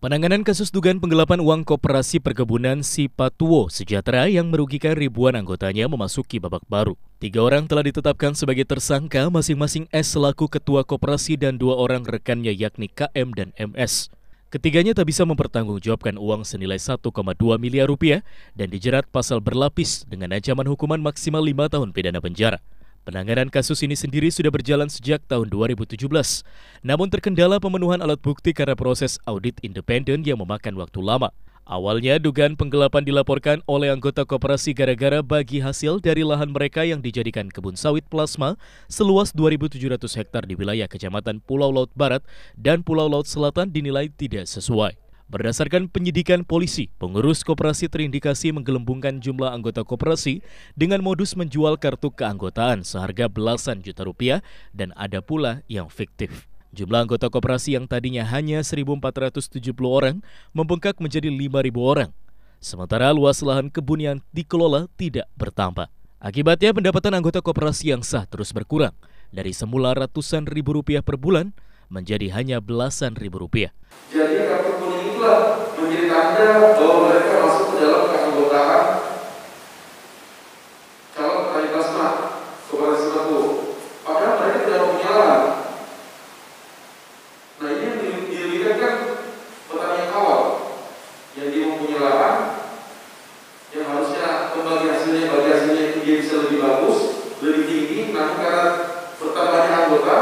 Penanganan kasus dugaan penggelapan uang koperasi perkebunan Sipatuo Sejahtera yang merugikan ribuan anggotanya memasuki babak baru. Tiga orang telah ditetapkan sebagai tersangka masing-masing S selaku ketua koperasi dan dua orang rekannya yakni KM dan MS. Ketiganya tak bisa mempertanggungjawabkan uang senilai 1,2 miliar rupiah dan dijerat pasal berlapis dengan ancaman hukuman maksimal lima tahun pidana penjara. Penanganan kasus ini sendiri sudah berjalan sejak tahun 2017, namun terkendala pemenuhan alat bukti karena proses audit independen yang memakan waktu lama. Awalnya dugaan penggelapan dilaporkan oleh anggota koperasi gara-gara bagi hasil dari lahan mereka yang dijadikan kebun sawit plasma seluas 2.700 hektar di wilayah Kecamatan Pulau Laut Barat dan Pulau Laut Selatan dinilai tidak sesuai. Berdasarkan penyidikan polisi, pengurus koperasi terindikasi menggelembungkan jumlah anggota koperasi dengan modus menjual kartu keanggotaan seharga belasan juta rupiah dan ada pula yang fiktif. Jumlah anggota koperasi yang tadinya hanya 1.470 orang membengkak menjadi 5.000 orang. Sementara luas lahan kebun yang dikelola tidak bertambah. Akibatnya pendapatan anggota koperasi yang sah terus berkurang dari semula ratusan ribu rupiah per bulan menjadi hanya belasan ribu rupiah. Jadi itulah menjadi tanda bahwa mereka masuk ke dalam keanggotaan calon ahli plasma kepada sembako. Padahal mereka tidak punya Nah ini yang dilihat kan petani yang awal yang dia mempunyai lahan yang harusnya kembali hasilnya bagi hasilnya dia bisa lebih bagus, lebih tinggi. Nah karena bertambahnya anggota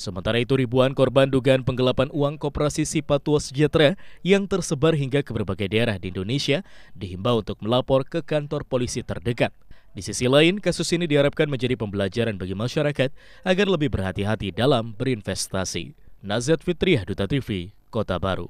Sementara itu ribuan korban dugaan penggelapan uang Koperasi Sipatua Sejahtera yang tersebar hingga ke berbagai daerah di Indonesia dihimbau untuk melapor ke kantor polisi terdekat. Di sisi lain, kasus ini diharapkan menjadi pembelajaran bagi masyarakat agar lebih berhati-hati dalam berinvestasi. Nazat Fitriah Duta TV, Kota Baru.